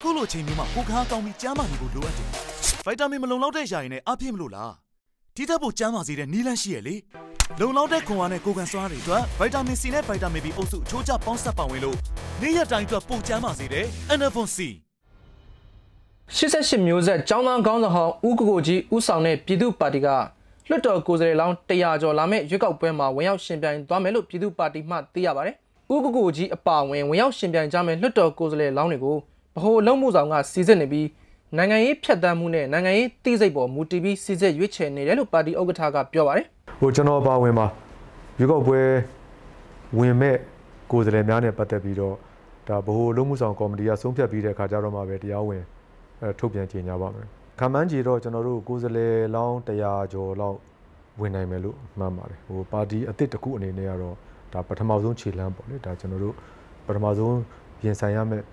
ခုလိုချိန်မျိုးမှာကိုခါကောင်းပြီးကျမ်းမာနေဖို့လိုအပ်တယ်ဗိုက်တာမင်မလုံလောက်တဲ့ယာရင်နဲ့အပြည့်မလို့လားဒီသက်ဖို့ကျမ်းမာစေတဲ့နီလန်းရှိရလေလုံလောက်တဲ့ခွန်အားနဲ့ကိုကန်စွားတွေအတွက်ဗိုက်တာမင်စီနဲ့ဗိုက်တာမင်ဘီအုပ်စုအချိုးကျပေါင်းစပ်ပါဝင်လို့နေ့ရက်တိုင်းအတွက်ပိုကျမ်းမာစေတဲ့ Anavon C 88မျိုးဆက်ចောင်းသားခေါင်းဆောင်ဟောင်းဦးကိုကိုကြီးဦးဆောင်တဲ့ပြည်သူ့ပါတီကလွှတ်တော်ကိုယ်စားလှယ်လောင်း100ကျော်လာမဲ့ရွေးကောက်ပွဲမှာဝင်ရောက်ရှင်ပြိုင်သွားမယ်လို့ပြည်သူ့ပါတီမှသိရပါတယ်။ဦးကိုကိုကြီးအပါအဝင်ဝင်ရောက်ရှင်ပြိုင်ကြမဲ့လွှတ်တော်ကိုယ်စားလှယ်လောင်းတွေကိုဗဟိုအလုံးမှုဆောင်ကစီစစ်နေပြီးနိုင်ငံရေးဖြတ်တန်းမှုနဲ့နိုင်ငံရေးတိစိတ်ပေါ်မူတည်ပြီးစီစစ်ရွေးချယ်နေတယ်လို့ပါတီဥက္ကဋ္ဌကပြောပါတယ်ဟိုကျွန်တော်ပါဝင်ပါရွေးကောက်ပွဲဝင်မဲ့ကိုယ်စားလှယ်များနဲ့ပတ်သက်ပြီးတော့ဒါဗဟိုအလုံးမှုဆောင်ကော်မတီကဆုံးဖြတ်ပြီးတဲ့အခါကျတော့မှပဲတရားဝင်ထုတ်ပြန်ကြေညာပါမယ်ခမန်းကြီးတော့ကျွန်တော်တို့ကိုယ်စားလှယ်လောင်း100ကျော်လောက်ဝင်နိုင်မယ်လို့မှန်ပါတယ်ဟိုပါတီအသစ်တစ်ခုအနေနဲ့ကတော့ဒါပထမဆုံးခြေလှမ်းပေါ့လေဒါကျွန်တော်တို့ပထမဆုံးပြင်ဆင်ရမယ့်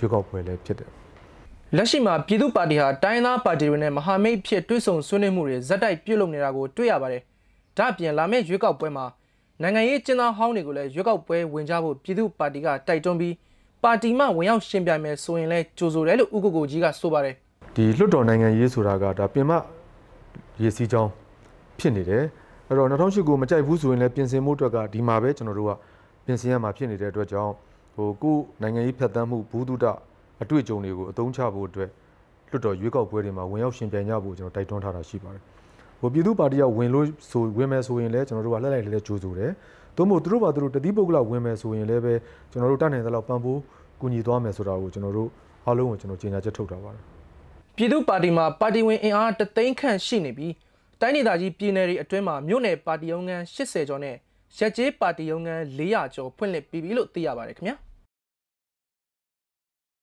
ရွေးကောက်ပွဲလည်းဖြစ်တယ်လက်ရှိမှာပြည်သူ့ပါတီဟာတိုင်းသားပါတီတွေနဲ့မဟာမိတ်ဖြစ်တွဲဆုံဆွေးနွေးမှုတွေဇက်တိုက်ပြုလုပ်နေတာကိုတွေ့ရပါတယ်။ဒါ့အပြင်လာမယ့်ရွေးကောက်ပွဲမှာနိုင်ငံရေးကျင်းသားဟောင်းတွေကိုလည်းရွေးကောက်ပွဲဝင်ကြဖို့ပြည်သူ့ပါတီကတိုက်တွန်းပြီးပါတီမှဝင်ရောက်ရှင်ပြိုင်မယ်ဆိုရင်လည်းကြိုဆိုတယ်လို့ဥက္ကကိုကြီးကဆိုပါတယ်။ဒီလွတ်တော်နိုင်ငံရေးဆိုတာကဒါပြင်မရေးစည်းကြောင်းဖြစ်နေတယ်။အဲ့တော့2008ကိုမကြိုက်ဘူးဆိုရင်လည်းပြင်ဆင်မှုအတွက်ကဒီမှာပဲကျွန်တော်တို့ကပြင်ဆင်ရမှာဖြစ်နေတဲ့အတွက်ကြောင့်ဟိုကုနိုင်ငံရေးဖြတ်တန်းမှုဘူးတုဒအတွေ့အကြုံတွေကိုအသုံးချဖို့အတွက်လွှတ်တော်ရွေးကောက်ပွဲတွေမှာဝင်ရောက်ရှင်ပြိုင်ကြဖို့ကျွန်တော်တိုက်တွန်းထားတာရှိပါတယ်။ဟိုပြည်သူ့ပါတီကဝင်လို့ဆိုဝင်မယ်ဆိုရင်လည်းကျွန်တော်တို့ကလှည့်လိုက်လဲကြိုးဆိုတယ်။သို့မဟုတ်သူတို့ပါသူတို့တတိပုဂ္ဂလဝင်မယ်ဆိုရင်လည်းပဲကျွန်တော်တို့တတ်နိုင်သလောက်ပံ့ပိုးကူညီသွားမယ်ဆိုတာကိုကျွန်တော်တို့အားလုံးကိုကျွန်တော်ကြေညာချက်ထုတ်ထားပါတယ်။ပြည်သူ့ပါတီမှာပါတီဝင်အင်အားတသိန်းခန့်ရှိနေပြီးတိုင်းဒေသကြီးပြည်နယ်တွေအတွင်းမှာမြို့နယ်ပါတီရုံးခန်း80ကျော်နဲ့ရက်ကျေးပါတီရုံးခန်း400ကျော်ဖွင့်လှစ်ပြီးပြီလို့သိရပါတယ်ခင်ဗျာ။